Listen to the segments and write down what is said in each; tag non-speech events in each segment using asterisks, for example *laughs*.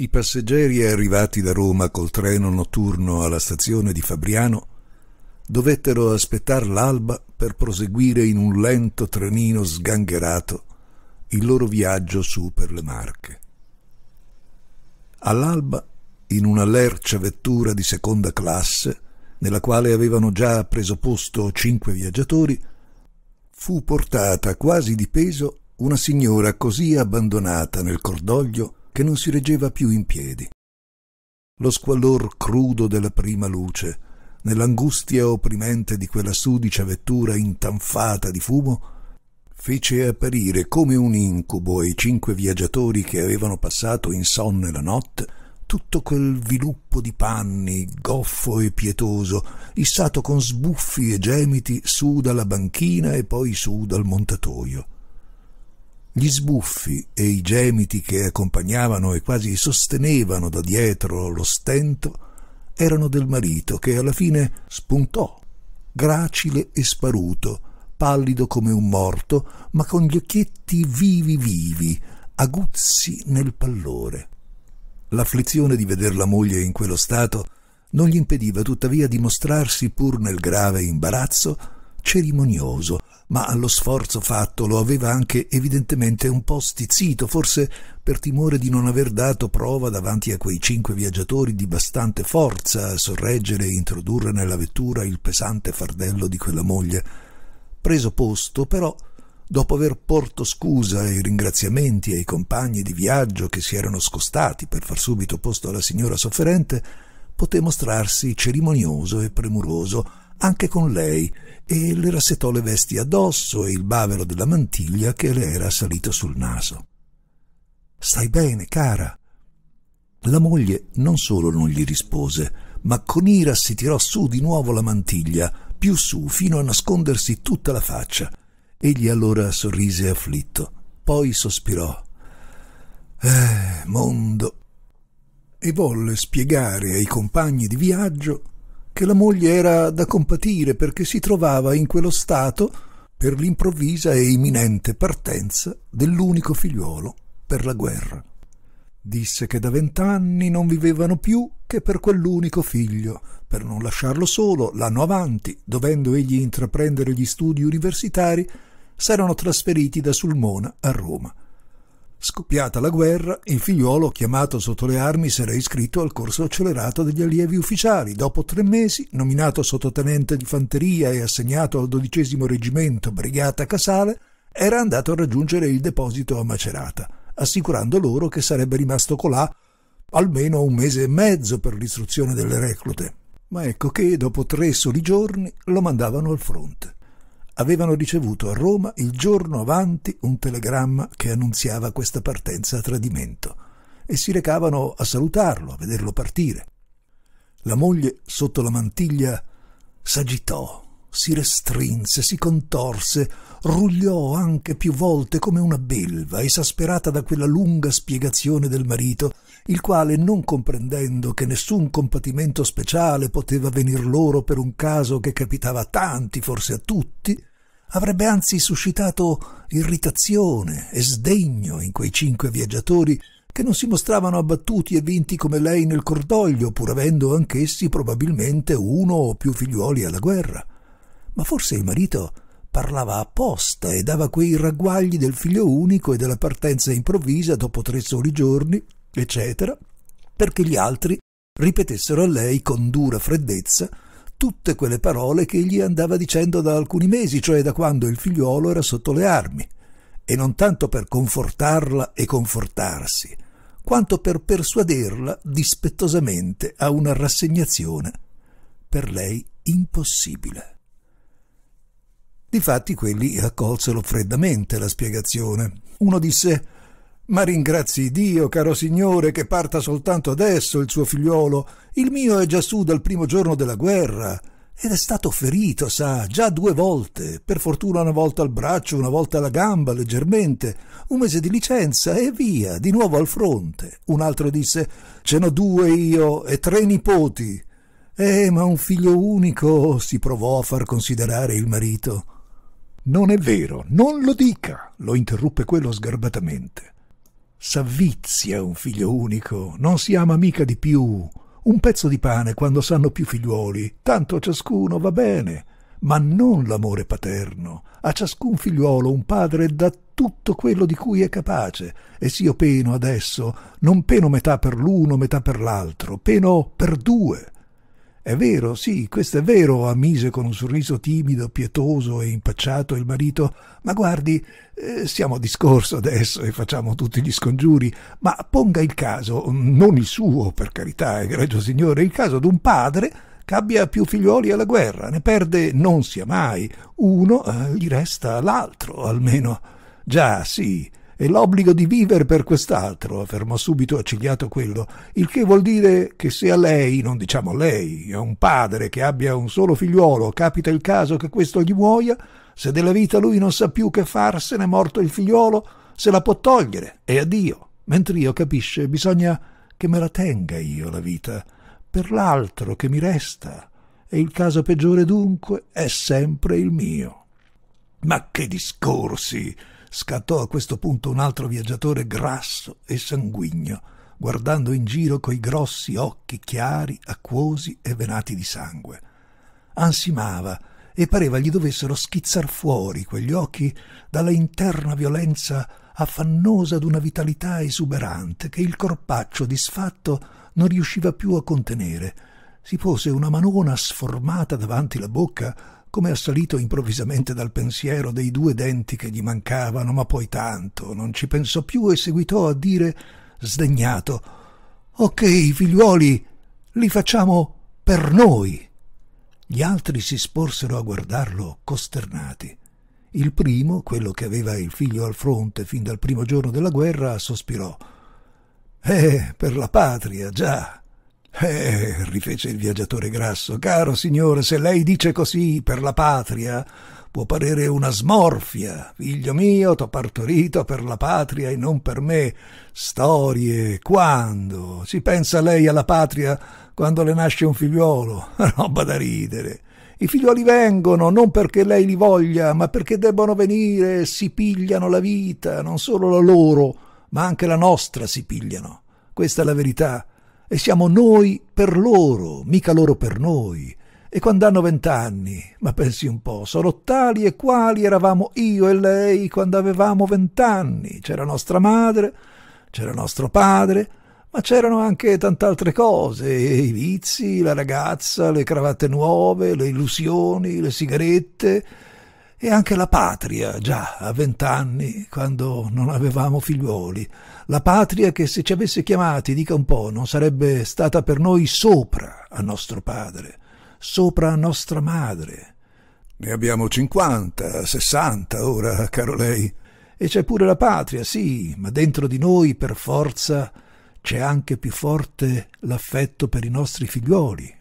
I passeggeri arrivati da Roma col treno notturno alla stazione di Fabriano dovettero aspettare l'alba per proseguire in un lento trenino sgangherato il loro viaggio su per le Marche. All'alba, in una lercia vettura di seconda classe, nella quale avevano già preso posto cinque viaggiatori, fu portata quasi di peso una signora così abbandonata nel cordoglio che non si reggeva più in piedi. Lo squallor crudo della prima luce, nell'angustia opprimente di quella sudicia vettura intanfata di fumo, fece apparire come un incubo ai cinque viaggiatori che avevano passato insonne la notte tutto quel viluppo di panni, goffo e pietoso, issato con sbuffi e gemiti su dalla banchina e poi su dal montatoio. Gli sbuffi e i gemiti che accompagnavano e quasi sostenevano da dietro lo stento erano del marito che alla fine spuntò, gracile e sparuto, pallido come un morto, ma con gli occhietti vivi vivi, aguzzi nel pallore. L'afflizione di veder la moglie in quello stato non gli impediva tuttavia di mostrarsi pur nel grave imbarazzo cerimonioso ma allo sforzo fatto lo aveva anche evidentemente un po' stizzito, forse per timore di non aver dato prova davanti a quei cinque viaggiatori di bastante forza a sorreggere e introdurre nella vettura il pesante fardello di quella moglie. Preso posto, però, dopo aver porto scusa e ringraziamenti ai compagni di viaggio che si erano scostati per far subito posto alla signora sofferente, poté mostrarsi cerimonioso e premuroso anche con lei e le rassettò le vesti addosso e il bavero della mantiglia che le era salito sul naso. Stai bene, cara? La moglie non solo non gli rispose, ma con ira si tirò su di nuovo la mantiglia, più su, fino a nascondersi tutta la faccia. Egli allora sorrise afflitto, poi sospirò. Eh, mondo! E volle spiegare ai compagni di viaggio che la moglie era da compatire perché si trovava in quello stato per l'improvvisa e imminente partenza dell'unico figliuolo per la guerra. Disse che da vent'anni non vivevano più che per quell'unico figlio. Per non lasciarlo solo, l'anno avanti, dovendo egli intraprendere gli studi universitari, s'erano trasferiti da Sulmona a Roma Scoppiata la guerra, il figliuolo, chiamato sotto le armi, si era iscritto al corso accelerato degli allievi ufficiali. Dopo tre mesi, nominato sottotenente di fanteria e assegnato al dodicesimo reggimento Brigata Casale, era andato a raggiungere il deposito a Macerata, assicurando loro che sarebbe rimasto colà almeno un mese e mezzo per l'istruzione delle reclute. Ma ecco che, dopo tre soli giorni, lo mandavano al fronte avevano ricevuto a Roma il giorno avanti un telegramma che annunziava questa partenza a tradimento e si recavano a salutarlo, a vederlo partire. La moglie sotto la mantiglia s'agitò si restrinse, si contorse, rugliò anche più volte come una belva, esasperata da quella lunga spiegazione del marito, il quale, non comprendendo che nessun compatimento speciale poteva venir loro per un caso che capitava a tanti, forse a tutti, avrebbe anzi suscitato irritazione e sdegno in quei cinque viaggiatori che non si mostravano abbattuti e vinti come lei nel cordoglio, pur avendo anch'essi probabilmente uno o più figliuoli alla guerra ma forse il marito parlava apposta e dava quei ragguagli del figlio unico e della partenza improvvisa dopo tre soli giorni, eccetera, perché gli altri ripetessero a lei con dura freddezza tutte quelle parole che gli andava dicendo da alcuni mesi, cioè da quando il figliuolo era sotto le armi, e non tanto per confortarla e confortarsi, quanto per persuaderla dispettosamente a una rassegnazione per lei impossibile. Difatti quelli accolsero freddamente la spiegazione. Uno disse Ma ringrazi Dio, caro signore, che parta soltanto adesso il suo figliuolo. Il mio è già su dal primo giorno della guerra. Ed è stato ferito, sa, già due volte. Per fortuna una volta al braccio, una volta alla gamba, leggermente. Un mese di licenza e via, di nuovo al fronte. Un altro disse Ce n'ho due io e tre nipoti. Eh, ma un figlio unico si provò a far considerare il marito. Non è vero, non lo dica, lo interruppe quello sgarbatamente. S'avvizia un figlio unico, non si ama mica di più. Un pezzo di pane quando s'hanno più figliuoli, tanto a ciascuno va bene, ma non l'amore paterno. A ciascun figliuolo un padre dà tutto quello di cui è capace, e se io peno adesso, non peno metà per l'uno, metà per l'altro, peno per due è vero, sì, questo è vero, ammise con un sorriso timido, pietoso e impacciato il marito, ma guardi, eh, siamo a discorso adesso e facciamo tutti gli scongiuri, ma ponga il caso, mm, non il suo, per carità, egregio signore, il caso d'un padre che abbia più figlioli alla guerra, ne perde non sia mai, uno eh, gli resta l'altro, almeno. Già, sì, e l'obbligo di vivere per quest'altro, affermò subito accigliato quello, il che vuol dire che se a lei, non diciamo a lei, a un padre che abbia un solo figliuolo capita il caso che questo gli muoia, se della vita lui non sa più che farsene morto il figliuolo, se la può togliere e addio. Mentre io capisce, bisogna che me la tenga io la vita, per l'altro che mi resta, e il caso peggiore dunque è sempre il mio. Ma che discorsi! scattò a questo punto un altro viaggiatore grasso e sanguigno, guardando in giro coi grossi occhi chiari, acquosi e venati di sangue. Ansimava e pareva gli dovessero schizzar fuori quegli occhi dalla interna violenza affannosa d'una vitalità esuberante che il corpaccio disfatto non riusciva più a contenere. Si pose una manona sformata davanti la bocca come assalito improvvisamente dal pensiero dei due denti che gli mancavano, ma poi tanto, non ci pensò più e seguitò a dire, sdegnato, Ok, figliuoli, li facciamo per noi. Gli altri si sporsero a guardarlo, costernati. Il primo, quello che aveva il figlio al fronte fin dal primo giorno della guerra, sospirò. Eh, per la patria, già. Eh, rifece il viaggiatore grasso, caro signore, se lei dice così per la patria, può parere una smorfia. Figlio mio, t'ho partorito per la patria e non per me. Storie, quando? Si pensa lei alla patria quando le nasce un figliuolo? *laughs* Roba da ridere. I figlioli vengono non perché lei li voglia, ma perché debbono venire, si pigliano la vita, non solo la loro, ma anche la nostra si pigliano. Questa è la verità e siamo noi per loro, mica loro per noi. E quando hanno vent'anni, ma pensi un po', sono tali e quali eravamo io e lei quando avevamo vent'anni. C'era nostra madre, c'era nostro padre, ma c'erano anche tante altre cose, i vizi, la ragazza, le cravatte nuove, le illusioni, le sigarette, e anche la patria, già a vent'anni, quando non avevamo figliuoli. La patria che se ci avesse chiamati, dica un po', non sarebbe stata per noi sopra a nostro padre, sopra a nostra madre. Ne abbiamo cinquanta, sessanta ora, caro lei. E c'è pure la patria, sì, ma dentro di noi, per forza, c'è anche più forte l'affetto per i nostri figliuoli,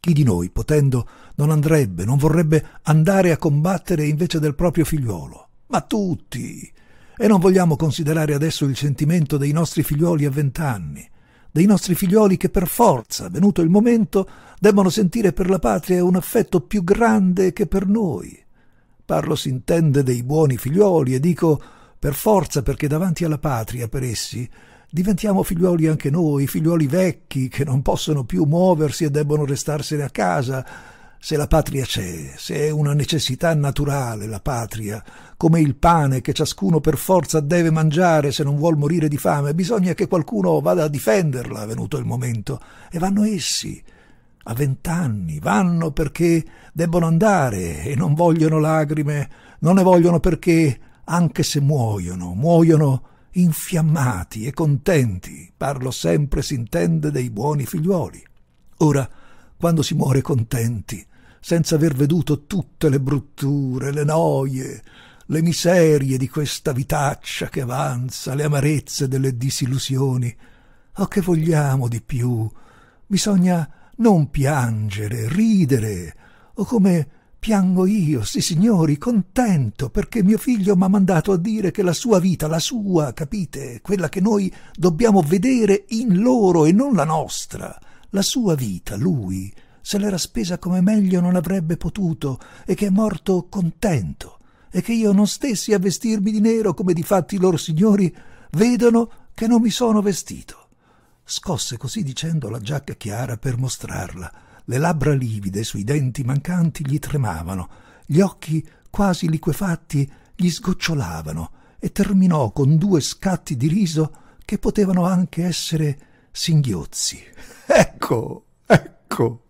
chi di noi, potendo, non andrebbe, non vorrebbe andare a combattere invece del proprio figliuolo? Ma tutti! E non vogliamo considerare adesso il sentimento dei nostri figliuoli a vent'anni, dei nostri figliuoli che per forza, venuto il momento, debbono sentire per la patria un affetto più grande che per noi. Parlo s'intende dei buoni figliuoli e dico per forza perché davanti alla patria per essi diventiamo figliuoli anche noi, figliuoli vecchi che non possono più muoversi e debbono restarsene a casa. Se la patria c'è, se è una necessità naturale la patria, come il pane che ciascuno per forza deve mangiare se non vuol morire di fame, bisogna che qualcuno vada a difenderla, è venuto il momento, e vanno essi. A vent'anni vanno perché debbono andare e non vogliono lagrime, non ne vogliono perché, anche se muoiono, muoiono infiammati e contenti, parlo sempre s'intende dei buoni figliuoli. Ora, quando si muore contenti, senza aver veduto tutte le brutture, le noie, le miserie di questa vitaccia che avanza, le amarezze delle disillusioni, o che vogliamo di più? Bisogna non piangere, ridere, o come Piango io, sì signori, contento, perché mio figlio m'ha mandato a dire che la sua vita, la sua, capite, quella che noi dobbiamo vedere in loro e non la nostra, la sua vita, lui, se l'era spesa come meglio non avrebbe potuto e che è morto contento e che io non stessi a vestirmi di nero come di fatti i loro signori vedono che non mi sono vestito. Scosse così dicendo la giacca chiara per mostrarla le labbra livide sui denti mancanti gli tremavano, gli occhi quasi liquefatti gli sgocciolavano e terminò con due scatti di riso che potevano anche essere singhiozzi. *laughs* Ecco, ecco.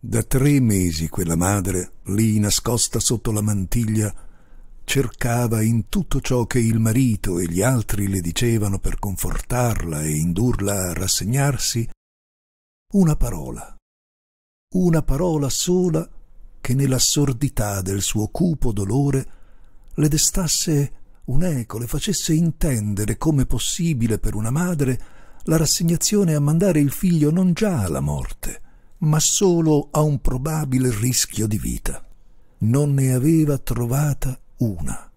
Da tre mesi quella madre, lì nascosta sotto la mantiglia, cercava in tutto ciò che il marito e gli altri le dicevano per confortarla e indurla a rassegnarsi, una parola, una parola sola che nell'assordità del suo cupo dolore le destasse un'eco, le facesse intendere come possibile per una madre la rassegnazione a mandare il figlio non già alla morte, ma solo a un probabile rischio di vita. Non ne aveva trovata una,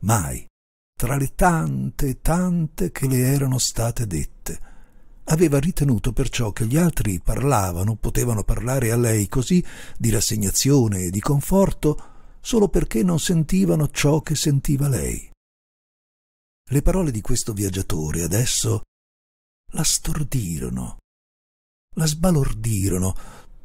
mai, tra le tante, tante che le erano state dette Aveva ritenuto perciò che gli altri parlavano, potevano parlare a lei così, di rassegnazione e di conforto, solo perché non sentivano ciò che sentiva lei. Le parole di questo viaggiatore adesso la stordirono, la sbalordirono.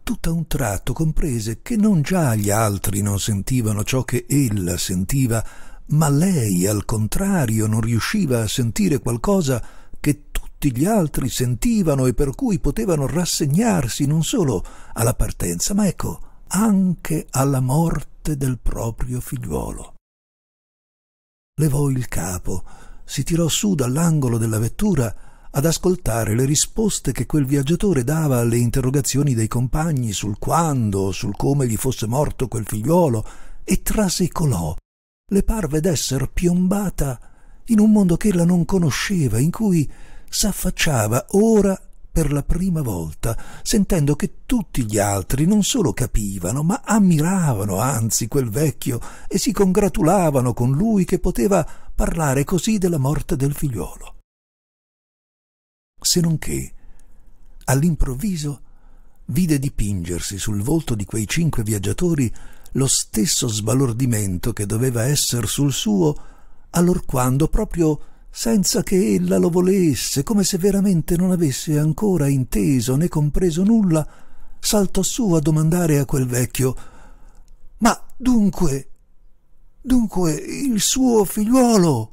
tutta un tratto comprese che non già gli altri non sentivano ciò che ella sentiva, ma lei al contrario non riusciva a sentire qualcosa che tutti gli altri sentivano e per cui potevano rassegnarsi non solo alla partenza, ma ecco, anche alla morte del proprio figliuolo. Levò il capo, si tirò su dall'angolo della vettura ad ascoltare le risposte che quel viaggiatore dava alle interrogazioni dei compagni sul quando, sul come gli fosse morto quel figliuolo, e trasecolò. Le parve d'esser piombata in un mondo che ella non conosceva, in cui s'affacciava ora per la prima volta, sentendo che tutti gli altri non solo capivano, ma ammiravano anzi quel vecchio e si congratulavano con lui che poteva parlare così della morte del figliuolo. Se non che, all'improvviso, vide dipingersi sul volto di quei cinque viaggiatori lo stesso sbalordimento che doveva esser sul suo allorquando proprio senza che ella lo volesse, come se veramente non avesse ancora inteso né compreso nulla, saltò su a domandare a quel vecchio Ma dunque, dunque il suo figliuolo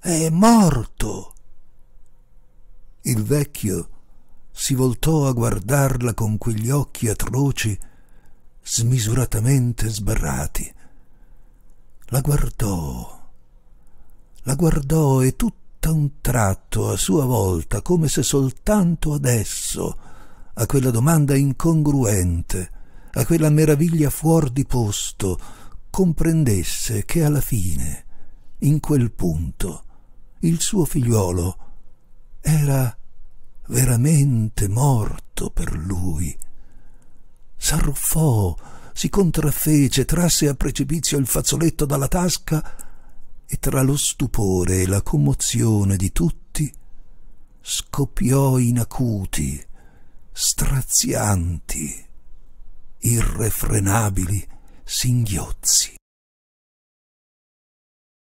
è morto. Il vecchio si voltò a guardarla con quegli occhi atroci, smisuratamente sbarrati. La guardò la guardò e tutta un tratto, a sua volta, come se soltanto adesso, a quella domanda incongruente, a quella meraviglia fuor di posto, comprendesse che alla fine, in quel punto, il suo figliuolo era veramente morto per lui. S'arruffò, si contraffece, trasse a precipizio il fazzoletto dalla tasca e tra lo stupore e la commozione di tutti scoppiò in acuti, strazianti, irrefrenabili singhiozzi.